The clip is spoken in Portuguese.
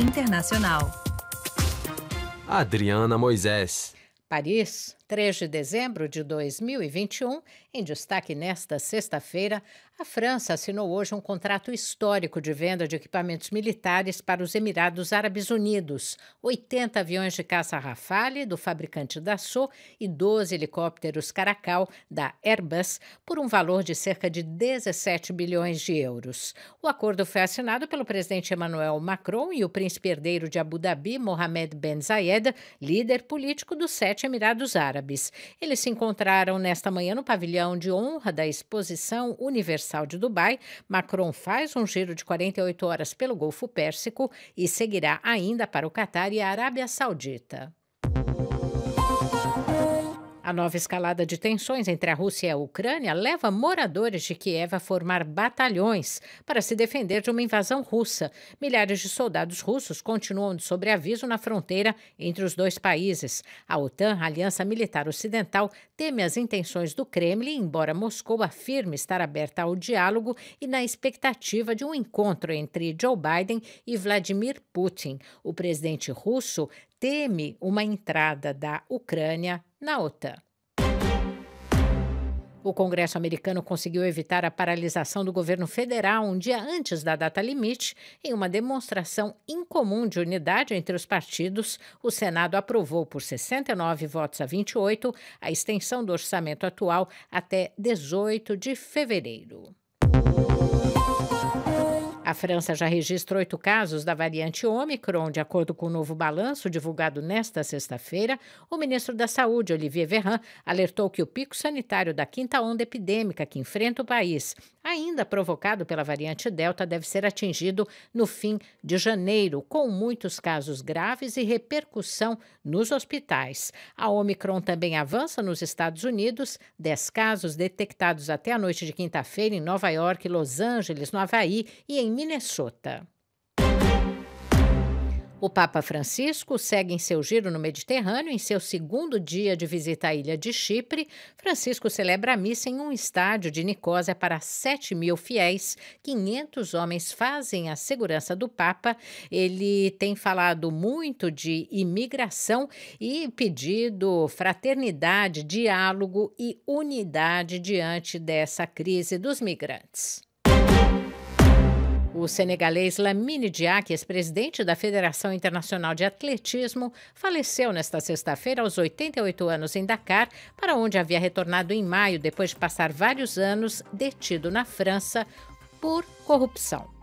internacional. Adriana Moisés. Paris 3 de dezembro de 2021, em destaque nesta sexta-feira, a França assinou hoje um contrato histórico de venda de equipamentos militares para os Emirados Árabes Unidos: 80 aviões de caça Rafale, do fabricante Dassault, e 12 helicópteros Caracal, da Airbus, por um valor de cerca de 17 bilhões de euros. O acordo foi assinado pelo presidente Emmanuel Macron e o príncipe herdeiro de Abu Dhabi, Mohammed Ben Zayed, líder político dos Sete Emirados Árabes árabes. Eles se encontraram nesta manhã no pavilhão de honra da Exposição Universal de Dubai. Macron faz um giro de 48 horas pelo Golfo Pérsico e seguirá ainda para o Catar e a Arábia Saudita. A nova escalada de tensões entre a Rússia e a Ucrânia leva moradores de Kiev a formar batalhões para se defender de uma invasão russa. Milhares de soldados russos continuam de sobreaviso na fronteira entre os dois países. A OTAN, a Aliança Militar Ocidental, teme as intenções do Kremlin, embora Moscou afirme estar aberta ao diálogo e na expectativa de um encontro entre Joe Biden e Vladimir Putin. O presidente russo teme uma entrada da Ucrânia na OTAN. O Congresso americano conseguiu evitar a paralisação do governo federal um dia antes da data limite, em uma demonstração incomum de unidade entre os partidos. O Senado aprovou por 69 votos a 28 a extensão do orçamento atual até 18 de fevereiro. A França já registra oito casos da variante Omicron, de acordo com o novo balanço divulgado nesta sexta-feira. O ministro da Saúde, Olivier Véran, alertou que o pico sanitário da quinta onda epidêmica que enfrenta o país, ainda provocado pela variante Delta, deve ser atingido no fim de janeiro, com muitos casos graves e repercussão nos hospitais. A Omicron também avança nos Estados Unidos, Dez casos detectados até a noite de quinta-feira em Nova York, Los Angeles, no Havaí e em Minnesota. O Papa Francisco segue em seu giro no Mediterrâneo. Em seu segundo dia de visita à ilha de Chipre, Francisco celebra a missa em um estádio de Nicósia para 7 mil fiéis. 500 homens fazem a segurança do Papa. Ele tem falado muito de imigração e pedido fraternidade, diálogo e unidade diante dessa crise dos migrantes. O senegalês Lamine Diak, ex-presidente da Federação Internacional de Atletismo, faleceu nesta sexta-feira aos 88 anos em Dakar, para onde havia retornado em maio depois de passar vários anos detido na França por corrupção.